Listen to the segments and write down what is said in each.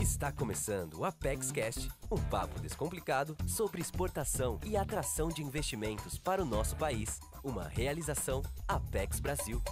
Está começando o ApexCast, um papo descomplicado sobre exportação e atração de investimentos para o nosso país. Uma realização Apex Brasil.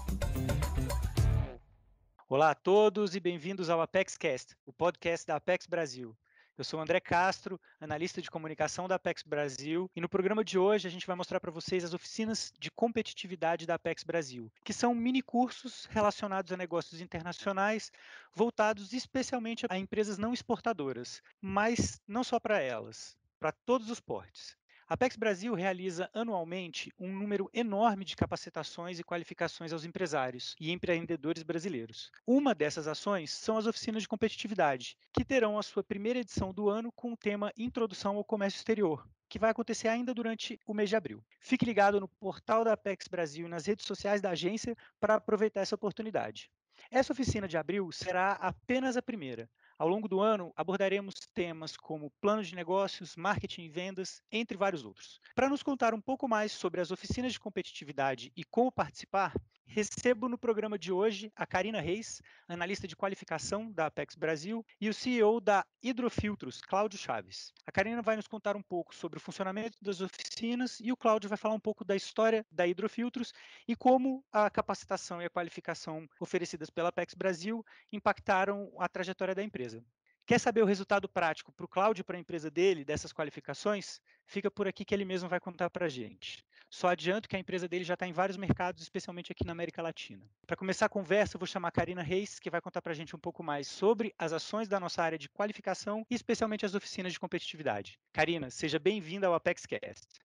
Olá a todos e bem-vindos ao ApexCast, o podcast da Apex Brasil. Eu sou o André Castro, analista de comunicação da Apex Brasil, e no programa de hoje a gente vai mostrar para vocês as oficinas de competitividade da Apex Brasil, que são mini cursos relacionados a negócios internacionais, voltados especialmente a empresas não exportadoras, mas não só para elas, para todos os portes. A PEX Brasil realiza anualmente um número enorme de capacitações e qualificações aos empresários e empreendedores brasileiros. Uma dessas ações são as oficinas de competitividade, que terão a sua primeira edição do ano com o tema Introdução ao Comércio Exterior, que vai acontecer ainda durante o mês de abril. Fique ligado no portal da PEX Brasil e nas redes sociais da agência para aproveitar essa oportunidade. Essa oficina de abril será apenas a primeira, ao longo do ano, abordaremos temas como planos de negócios, marketing e vendas, entre vários outros. Para nos contar um pouco mais sobre as oficinas de competitividade e como participar, Recebo no programa de hoje a Karina Reis, analista de qualificação da Apex Brasil, e o CEO da Hidrofiltros, Cláudio Chaves. A Karina vai nos contar um pouco sobre o funcionamento das oficinas e o Cláudio vai falar um pouco da história da Hidrofiltros e como a capacitação e a qualificação oferecidas pela Apex Brasil impactaram a trajetória da empresa. Quer saber o resultado prático para o cloud, para a empresa dele, dessas qualificações? Fica por aqui que ele mesmo vai contar para a gente. Só adianto que a empresa dele já está em vários mercados, especialmente aqui na América Latina. Para começar a conversa, eu vou chamar a Karina Reis, que vai contar para a gente um pouco mais sobre as ações da nossa área de qualificação e especialmente as oficinas de competitividade. Karina, seja bem-vinda ao ApexCast.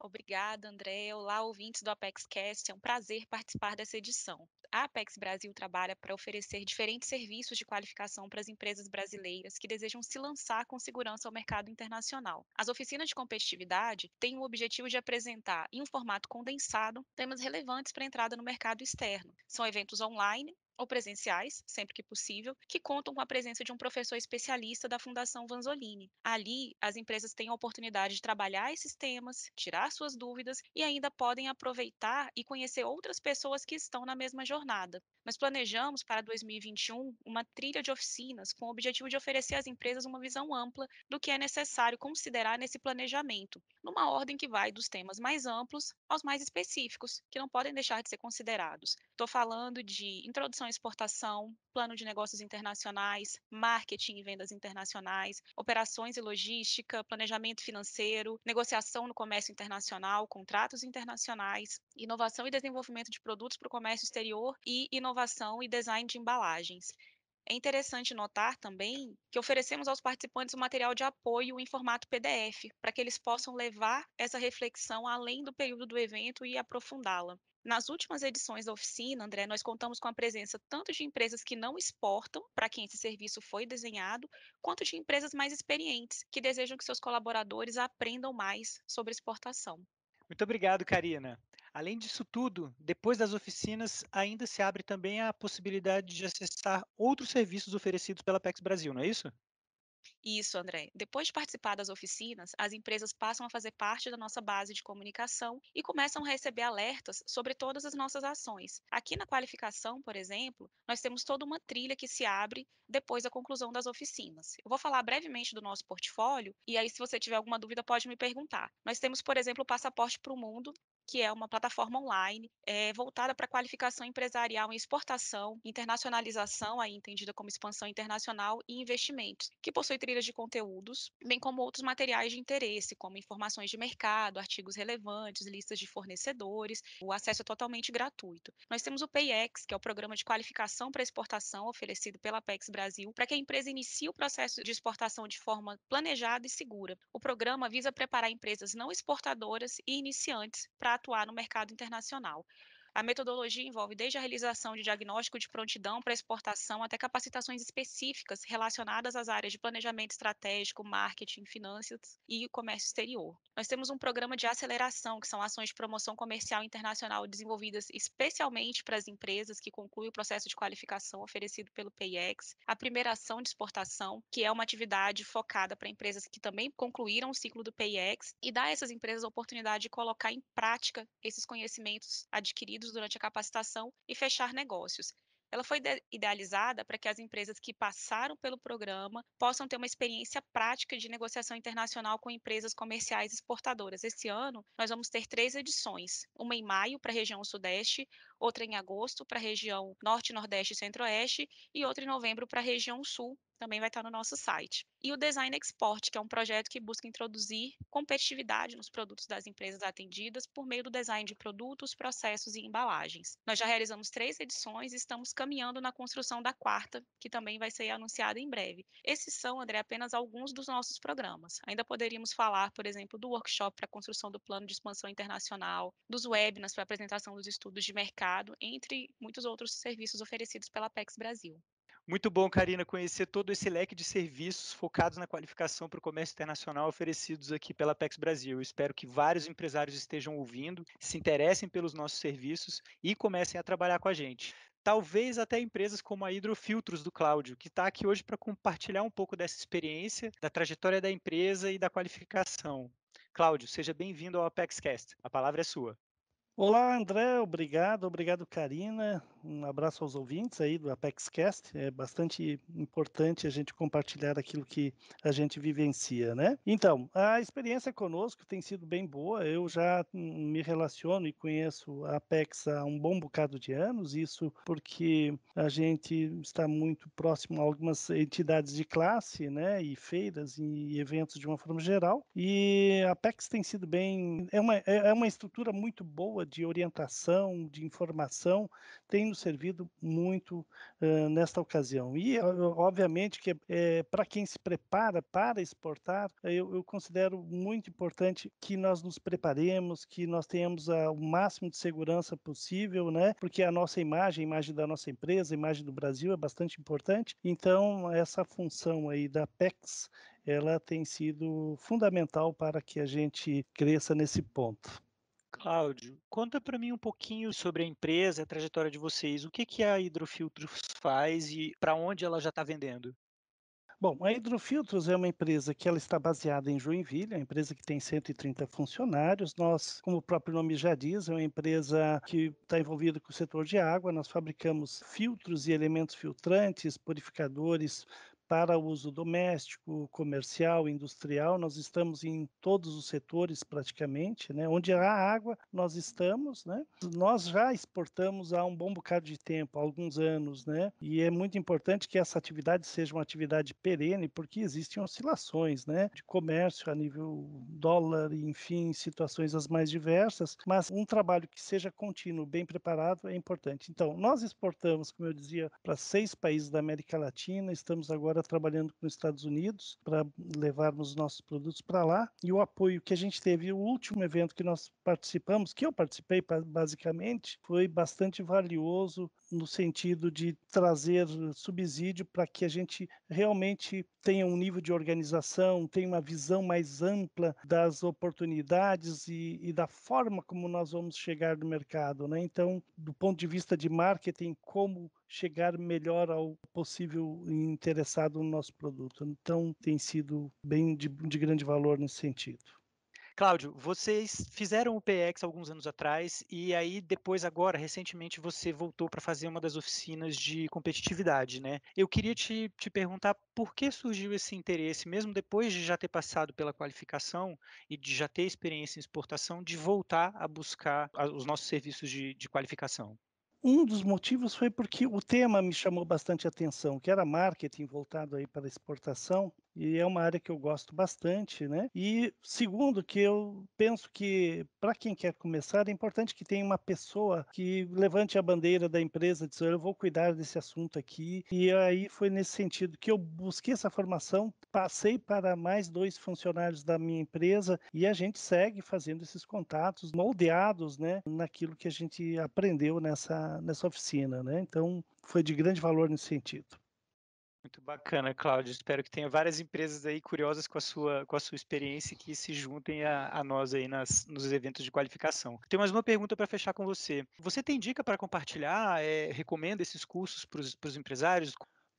Obrigada, André. Olá, ouvintes do ApexCast. É um prazer participar dessa edição. A Apex Brasil trabalha para oferecer diferentes serviços de qualificação para as empresas brasileiras que desejam se lançar com segurança ao mercado internacional. As oficinas de competitividade têm o objetivo de apresentar, em um formato condensado, temas relevantes para a entrada no mercado externo. São eventos online ou presenciais, sempre que possível, que contam com a presença de um professor especialista da Fundação Vanzolini. Ali, as empresas têm a oportunidade de trabalhar esses temas, tirar suas dúvidas e ainda podem aproveitar e conhecer outras pessoas que estão na mesma jornada. Nós planejamos para 2021 uma trilha de oficinas com o objetivo de oferecer às empresas uma visão ampla do que é necessário considerar nesse planejamento, numa ordem que vai dos temas mais amplos aos mais específicos, que não podem deixar de ser considerados. Estou falando de introdução e exportação, plano de negócios internacionais, marketing e vendas internacionais, operações e logística, planejamento financeiro, negociação no comércio internacional, contratos internacionais, inovação e desenvolvimento de produtos para o comércio exterior e inovação e design de embalagens. É interessante notar também que oferecemos aos participantes o um material de apoio em formato PDF, para que eles possam levar essa reflexão além do período do evento e aprofundá-la. Nas últimas edições da oficina, André, nós contamos com a presença tanto de empresas que não exportam, para quem esse serviço foi desenhado, quanto de empresas mais experientes, que desejam que seus colaboradores aprendam mais sobre exportação. Muito obrigado, Karina. Além disso tudo, depois das oficinas, ainda se abre também a possibilidade de acessar outros serviços oferecidos pela PEX Brasil, não é isso? Isso, André. Depois de participar das oficinas, as empresas passam a fazer parte da nossa base de comunicação e começam a receber alertas sobre todas as nossas ações. Aqui na qualificação, por exemplo, nós temos toda uma trilha que se abre depois da conclusão das oficinas. Eu vou falar brevemente do nosso portfólio e aí, se você tiver alguma dúvida, pode me perguntar. Nós temos, por exemplo, o Passaporte para o Mundo, que é uma plataforma online é, voltada para qualificação empresarial em exportação, internacionalização, aí entendida como expansão internacional, e investimentos, que possui trilhas de conteúdos, bem como outros materiais de interesse, como informações de mercado, artigos relevantes, listas de fornecedores. O acesso é totalmente gratuito. Nós temos o PayEx, que é o programa de qualificação para exportação oferecido pela Pex Brasil, para que a empresa inicie o processo de exportação de forma planejada e segura. O programa visa preparar empresas não exportadoras e iniciantes para atuar no mercado internacional. A metodologia envolve desde a realização de diagnóstico de prontidão para exportação até capacitações específicas relacionadas às áreas de planejamento estratégico, marketing, finanças e comércio exterior. Nós temos um programa de aceleração, que são ações de promoção comercial internacional desenvolvidas especialmente para as empresas que concluem o processo de qualificação oferecido pelo PIEX. A primeira ação de exportação, que é uma atividade focada para empresas que também concluíram o ciclo do PIEX e dá a essas empresas a oportunidade de colocar em prática esses conhecimentos adquiridos durante a capacitação e fechar negócios. Ela foi idealizada para que as empresas que passaram pelo programa possam ter uma experiência prática de negociação internacional com empresas comerciais exportadoras. Esse ano, nós vamos ter três edições: uma em maio para a região Sudeste, outra em agosto para a região norte, nordeste e centro-oeste, e outra em novembro para a região sul, também vai estar no nosso site. E o Design Export, que é um projeto que busca introduzir competitividade nos produtos das empresas atendidas por meio do design de produtos, processos e embalagens. Nós já realizamos três edições e estamos caminhando na construção da quarta, que também vai ser anunciada em breve. Esses são, André, apenas alguns dos nossos programas. Ainda poderíamos falar, por exemplo, do workshop para a construção do plano de expansão internacional, dos webinars para apresentação dos estudos de mercado mercado, entre muitos outros serviços oferecidos pela Apex Brasil. Muito bom, Karina, conhecer todo esse leque de serviços focados na qualificação para o comércio internacional oferecidos aqui pela Apex Brasil. Eu espero que vários empresários estejam ouvindo, se interessem pelos nossos serviços e comecem a trabalhar com a gente. Talvez até empresas como a Hidrofiltros do Cláudio, que está aqui hoje para compartilhar um pouco dessa experiência, da trajetória da empresa e da qualificação. Cláudio, seja bem-vindo ao ApexCast. A palavra é sua. Olá, André, obrigado, obrigado, Karina um abraço aos ouvintes aí do ApexCast. É bastante importante a gente compartilhar aquilo que a gente vivencia, né? Então, a experiência conosco tem sido bem boa. Eu já hum, me relaciono e conheço a Apex há um bom bocado de anos, isso porque a gente está muito próximo a algumas entidades de classe, né, e feiras e eventos de uma forma geral. E a Apex tem sido bem é uma é, é uma estrutura muito boa de orientação, de informação, tem nos servido muito uh, nesta ocasião. E, obviamente, que é, para quem se prepara para exportar, é, eu, eu, considero muito importante que nós nos preparemos, que nós tenhamos a, ah, o máximo de segurança possível, né? Porque a nossa imagem, a imagem da nossa empresa, a imagem do Brasil é bastante importante. Então, essa função aí da PEX, ela tem sido fundamental para que a gente cresça nesse ponto. Cláudio, conta para mim um pouquinho sobre a empresa, a trajetória de vocês. O que, que a Hidrofiltros faz e para onde ela já está vendendo? Bom, a Hidrofiltros é uma empresa que ela está baseada em Joinville, é uma empresa que tem 130 funcionários. Nós, como o próprio nome já diz, é uma empresa que está envolvida com o setor de água. Nós fabricamos filtros e elementos filtrantes, purificadores para uso doméstico, comercial, industrial, nós estamos em todos os setores praticamente, né? Onde há água, nós estamos, né? Nós já exportamos há um bom bocado de tempo, há alguns anos, né? E é muito importante que essa atividade seja uma atividade perene, porque existem oscilações, né? De comércio a nível dólar, enfim, situações as mais diversas, mas um trabalho que seja contínuo, bem preparado, é importante. Então, nós exportamos, como eu dizia, para seis países da América Latina, estamos agora agora trabalhando com os Estados Unidos para levarmos nossos produtos para lá. E o apoio que a gente teve, o último evento que nós participamos, que eu participei basicamente, foi bastante valioso no sentido de trazer eh, subsídio para que a gente realmente tenha um nível de organização, tenha uma visão mais ampla das oportunidades e, e da forma como nós vamos chegar no mercado. Né? Então, do ponto de vista de marketing, como chegar melhor ao possível interessado no nosso produto. Então, tem sido bem de, de grande valor nesse sentido. Cláudio, vocês fizeram o PX alguns anos atrás e aí depois agora, recentemente, você voltou para fazer uma das oficinas de competitividade, né? Eu queria te, te perguntar por que surgiu esse interesse, mesmo depois de já ter passado pela qualificação e de já ter experiência em exportação, de voltar a buscar os nossos serviços de, de qualificação? Um dos motivos foi porque o tema me chamou bastante atenção, que era marketing voltado aí para exportação, e é uma área que eu gosto bastante, né? E segundo que eu penso que para quem quer começar é importante que tenha uma pessoa que levante a bandeira da empresa dizendo eu vou cuidar desse assunto aqui. E aí foi nesse sentido que eu busquei essa formação, passei para mais dois funcionários da minha empresa e a gente segue fazendo esses contatos moldeados, né, naquilo que a gente aprendeu nessa nessa oficina, né? Então foi de grande valor nesse sentido. Muito bacana, Cláudio. Espero que tenha várias empresas aí curiosas com a sua, com a sua experiência que se juntem a, a nós aí nas, nos eventos de qualificação. Tem mais uma pergunta para fechar com você. Você tem dica para compartilhar? É, recomenda esses cursos para os empresários?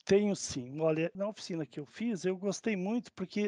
Tenho sim. Olha, na oficina que eu fiz, eu gostei muito porque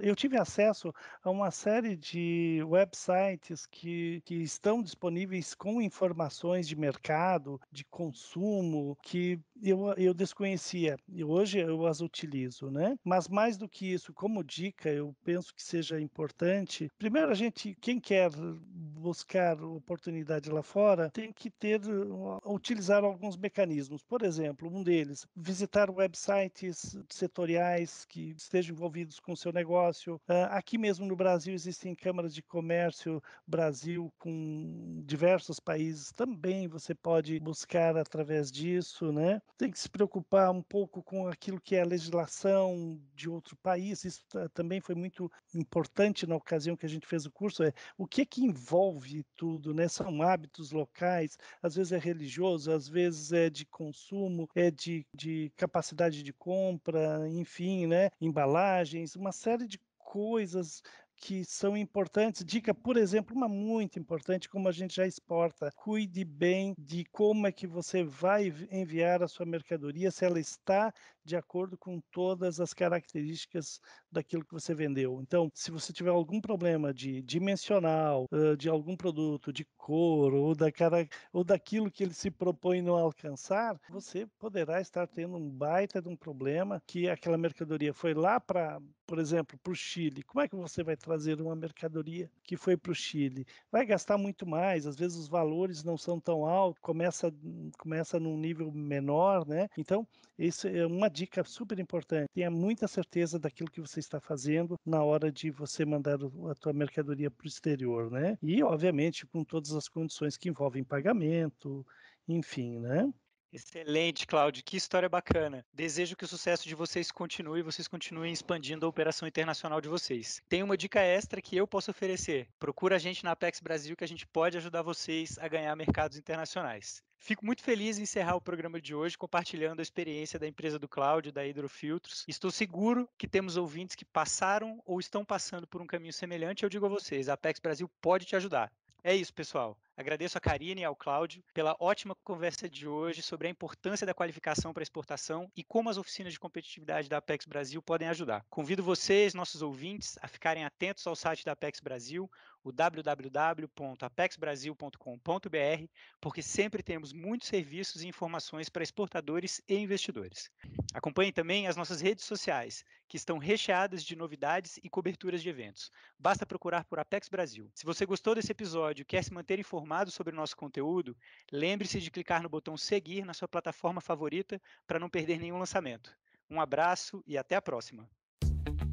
eu tive acesso a uma série de websites que, que estão disponíveis com informações de mercado, de consumo, que eu, ah, eu desconhecia e hoje eu as utilizo, né? Mas mais do que isso, como dica, eu penso que seja importante. Primeiro, a gente, quem quer buscar oportunidade lá fora, tem que ter ah, utilizar alguns mecanismos. Por exemplo, um deles, visitar websites setoriais que estejam envolvidos com o seu negócio. Ah, aqui mesmo no Brasil existem câmaras de comércio Brasil com diversos países. Também você pode buscar através disso, né? tem que se preocupar um pouco com aquilo que é a legislação de outro país. Isso também foi muito importante na ocasião que a gente fez o curso. É o que é que envolve tudo, né? São hábitos locais, às vezes é religioso, às vezes é de consumo, é de, de capacidade de compra, enfim, né? Embalagens, uma série de coisas que são importantes. Dica, por exemplo, uma muito importante, como a gente já exporta. Cuide bem de como é que você vai enviar a sua mercadoria, se ela está de acordo com todas as características daquilo que você vendeu. Então, se você tiver algum problema de dimensional, de algum produto, de cor, ou, da cara, ou daquilo que ele se propõe não alcançar, você poderá estar tendo um baita de um problema que aquela mercadoria foi lá para, por exemplo, para o Chile. Como é que você vai trazer uma mercadoria que foi para o Chile. Vai gastar muito mais, às vezes os valores não são tão altos, começa, começa num nível menor, né? Então, isso é uma dica super importante. Tenha muita certeza daquilo que você está fazendo na hora de você mandar a tua mercadoria para o exterior, né? E, obviamente, com todas as condições que envolvem pagamento, enfim, né? Excelente, Cláudio. Que história bacana. Desejo que o sucesso de vocês continue e vocês continuem expandindo a operação internacional de vocês. Tem uma dica extra que eu posso oferecer. Procura a gente na Apex Brasil que a gente pode ajudar vocês a ganhar mercados internacionais. Fico muito feliz em encerrar o programa de hoje compartilhando a experiência da empresa do Cláudio, da Hidrofiltros. Estou seguro que temos ouvintes que passaram ou estão passando por um caminho semelhante. Eu digo a vocês, a Apex Brasil pode te ajudar. É isso, pessoal. Agradeço a Karine e ao Cláudio pela ótima conversa de hoje sobre a importância da qualificação para exportação e como as oficinas de competitividade da Apex Brasil podem ajudar. Convido vocês, nossos ouvintes, a ficarem atentos ao site da Apex Brasil, o www.apexbrasil.com.br, porque sempre temos muitos serviços e informações para exportadores e investidores. Acompanhe também as nossas redes sociais, que estão recheadas de novidades e coberturas de eventos. Basta procurar por Apex Brasil. Se você gostou desse episódio e quer se manter informado sobre o nosso conteúdo, lembre-se de clicar no botão seguir na sua plataforma favorita para não perder nenhum lançamento. Um abraço e até a próxima!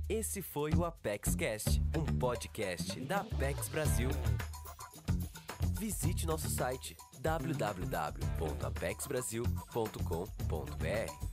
Esse foi o Apex Cast, um podcast da Apex Brasil. Visite nosso site www.apexbrasil.com.br.